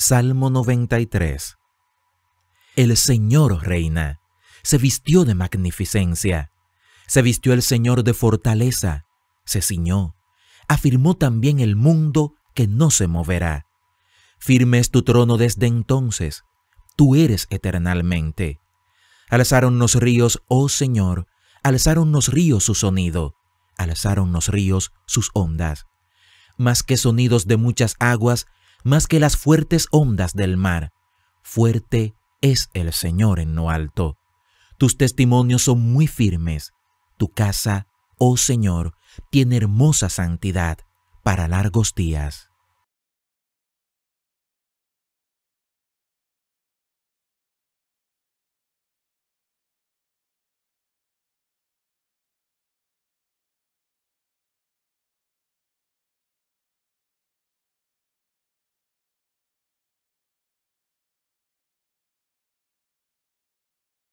Salmo 93. El Señor reina, se vistió de magnificencia, se vistió el Señor de fortaleza, se ciñó, afirmó también el mundo que no se moverá. Firme es tu trono desde entonces, tú eres eternalmente. Alzaron los ríos, oh Señor, alzaron los ríos su sonido, alzaron los ríos sus ondas. Más que sonidos de muchas aguas, más que las fuertes ondas del mar. Fuerte es el Señor en lo alto. Tus testimonios son muy firmes. Tu casa, oh Señor, tiene hermosa santidad para largos días.